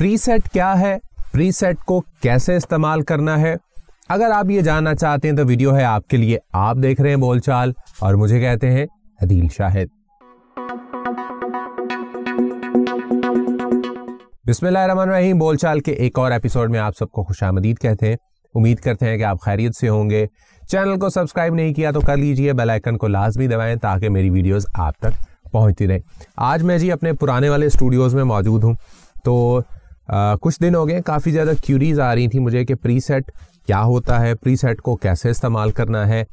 Preset क्या है preset को कैसे इस्तेमाल करना है अगर आप ये जानना चाहते हैं तो वीडियो है आपके लिए आप देख रहे हैं बोलचाल और मुझे कहते हैं अदील शाहिद बिस्मिल्लाहिर्रहमानिर्रहीम बोलचाल के एक और एपिसोड में आप सबको खुश आमदीद कहते हैं उम्मीद करते हैं कि आप खैरियत से होंगे चैनल को सब्सक्राइब नहीं किया तो कर लीजिए बेल आइकन को लाजमी दबाएं ताकि मेरी वीडियोस आप तक पहुंचती रहें आज मैं जी अपने पुराने वाले स्टूडियोज़ में मौजूद हूं तो कुछ दिन हो गए काफ़ी ज़्यादा क्यूरीज आ रही थी मुझे कि प्री सेट क्या होता है प्री सेट को कैसे इस्तेमाल करना है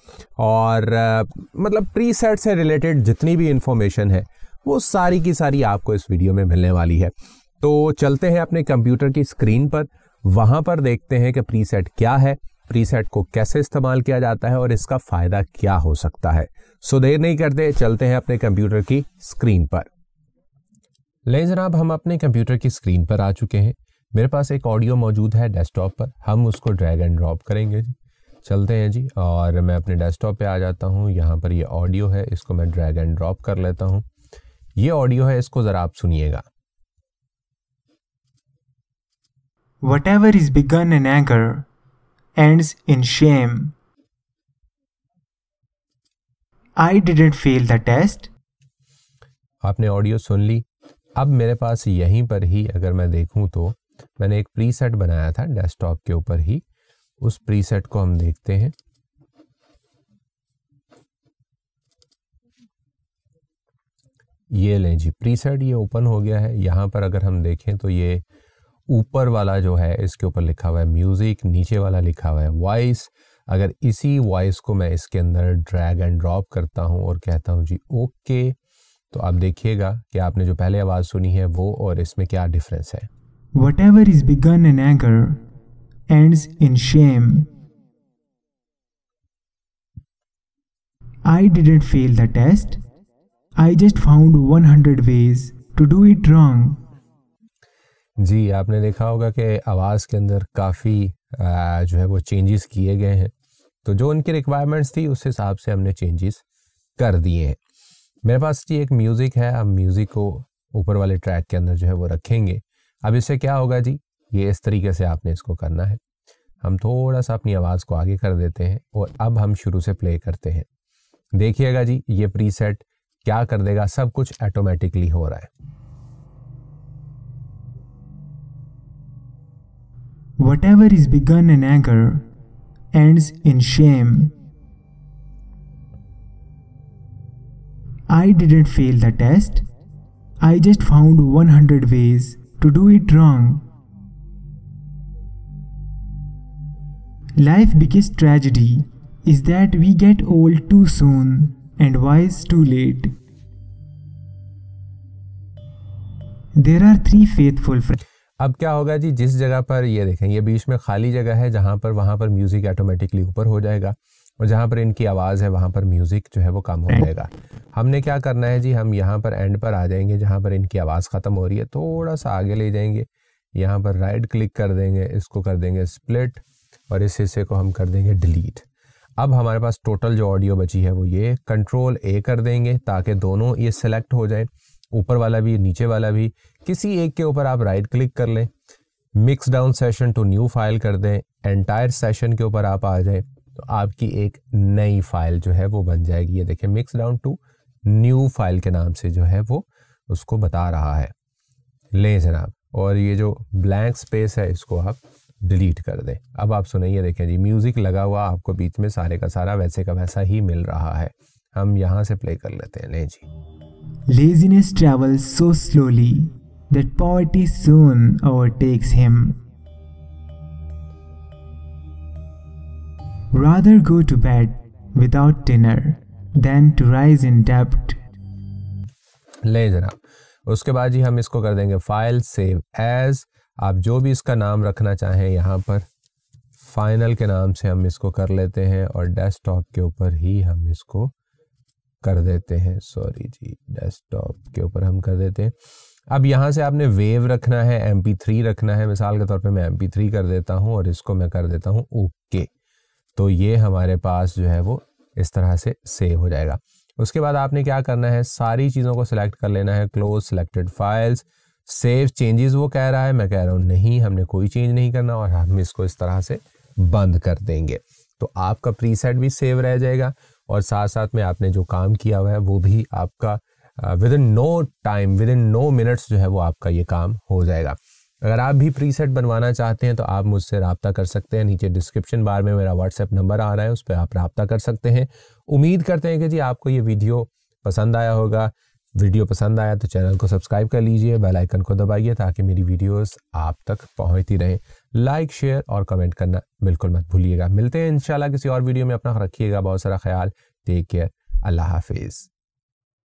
और आ, मतलब प्री सेट से रिलेटेड जितनी भी इन्फॉर्मेशन है वो सारी की सारी आपको इस वीडियो में मिलने वाली है तो चलते हैं अपने कंप्यूटर की स्क्रीन पर वहाँ पर देखते हैं कि प्री सेट क्या है प्री सेट को कैसे इस्तेमाल किया जाता है और इसका फ़ायदा क्या हो सकता है सो देर नहीं करते चलते हैं अपने कंप्यूटर की स्क्रीन पर ले जनाब हम अपने कंप्यूटर की स्क्रीन पर आ चुके हैं मेरे पास एक ऑडियो मौजूद है डेस्कटॉप पर हम उसको ड्रैग एंड ड्रॉप करेंगे जी चलते हैं जी और मैं अपने डेस्कटॉप पे आ जाता हूँ यहाँ पर ये ऑडियो है इसको मैं ड्रैग एंड ड्रॉप कर लेता हूँ ये ऑडियो है इसको ज़रा आप सुनिएगा whatever is begun in एगर ends in shame I didn't fail the test आपने ऑडियो सुन ली अब मेरे पास यहीं पर ही अगर मैं देखूं तो मैंने एक प्रीसेट बनाया था डेस्कटॉप के ऊपर ही उस प्रीसेट को हम देखते हैं ये लें जी प्रीसेट ये ओपन हो गया है यहाँ पर अगर हम देखें तो ये ऊपर वाला जो है इसके ऊपर लिखा हुआ है म्यूज़िक नीचे वाला लिखा हुआ है वॉइस अगर इसी वॉइस को मैं इसके अंदर ड्रैग एंड ड्रॉप करता हूँ और कहता हूँ जी ओके okay, तो आप देखिएगा कि आपने जो पहले आवाज़ सुनी है वो और इसमें क्या डिफरेंस है whatever is begun in anger end in shame I didn't fail the test I just found one hundred ways to do it wrong जी आपने देखा होगा कि आवाज़ के अंदर काफ़ी जो है वो चेंजेस किए गए हैं तो जो उनकी रिक्वायरमेंट्स थी उस हिसाब से हमने चेंजेस कर दिए हैं मेरे पास जी एक म्यूज़िक है अब म्यूज़िक को ऊपर वाले ट्रैक के अंदर जो है वो रखेंगे अब इससे क्या होगा जी ये इस तरीके से आपने इसको करना है हम थोड़ा सा अपनी आवाज़ को आगे कर देते हैं और अब हम शुरू से प्ले करते हैं देखिएगा जी ये प्रीसेट क्या कर देगा सब कुछ ऑटोमेटिकली हो रहा है Whatever is begun in anger ends in shame. I didn't fail the test. I just found 100 ways to do it wrong. Life's biggest tragedy is that we get old too soon and wise too late. There are three faithful friends. अब क्या होगा जी जिस जगह पर ये देखें ये बीच में खाली जगह है जहाँ पर वहाँ पर म्यूज़िक ऑटोमेटिकली ऊपर हो जाएगा और जहाँ पर इनकी आवाज़ है वहाँ पर म्यूज़िक जो है वो कम हो जाएगा हमने क्या करना है जी हम यहाँ पर एंड पर आ जाएंगे जहाँ पर इनकी आवाज़ ख़त्म हो रही है थोड़ा सा आगे ले जाएंगे यहाँ पर राइट क्लिक कर देंगे इसको कर देंगे स्प्लिट और इस हिस्से को हम कर देंगे डिलीट अब हमारे पास टोटल जो ऑडियो बची है वो ये कंट्रोल ए कर देंगे ताकि दोनों ये सिलेक्ट हो जाए ऊपर वाला भी नीचे वाला भी किसी एक के ऊपर आप राइट क्लिक कर लें mix down session to new file कर दें एंटायर सेशन के ऊपर आप आ जाएँ तो आपकी एक नई फाइल जो है वो बन जाएगी ये देखिए mix down to new file के नाम से जो है वो उसको बता रहा है ले जनाब और ये जो ब्लैंक स्पेस है इसको आप डिलीट कर दें अब आप सुनिए देखें जी म्यूज़िक लगा हुआ आपको बीच में सारे का सारा वैसे का वैसा ही मिल रहा है हम यहाँ से प्ले कर लेते हैं ले जी laziness travel so slowly that poverty soon overtakes him rather go to bed without dinner than to rise in debt. ले जनाब उसके बाद जी हम इसको कर देंगे फाइल सेव एज आप जो भी इसका नाम रखना चाहें यहाँ पर फाइनल के नाम से हम इसको कर लेते हैं और डेस्कटॉप के ऊपर ही हम इसको कर देते हैं सॉरी जी डेस्कटॉप के ऊपर हम कर देते हैं अब यहाँ से आपने वेव रखना है एम रखना है मिसाल के तौर पे मैं एम कर देता हूँ और इसको मैं कर देता हूँ ओके तो ये हमारे पास जो है वो इस तरह से सेव हो जाएगा उसके बाद आपने क्या करना है सारी चीज़ों को सिलेक्ट कर लेना है close selected files save changes वो कह रहा है मैं कह रहा हूँ नहीं हमने कोई चेंज नहीं करना और हम इसको इस तरह से बंद कर देंगे तो आपका प्रीसेट भी सेव रह जाएगा और साथ साथ में आपने जो काम किया हुआ है वो भी आपका within no time within no minutes जो है वो आपका ये काम हो जाएगा अगर आप भी प्री सेट बनवाना चाहते हैं तो आप मुझसे रबता कर सकते हैं नीचे डिस्क्रिप्शन बार में मेरा व्हाट्सएप नंबर आ रहा है उस पर आप रबता कर सकते हैं उम्मीद करते हैं कि जी आपको ये वीडियो पसंद आया होगा वीडियो पसंद आया तो चैनल को सब्सक्राइब कर लीजिए बेल आइकन को दबाइए ताकि मेरी वीडियोस आप तक पहुंचती रहें लाइक शेयर और कमेंट करना बिल्कुल मत भूलिएगा मिलते हैं इंशाल्लाह किसी और वीडियो में अपना रखिएगा बहुत सारा ख्याल टेक केयर अल्लाह हाफिज़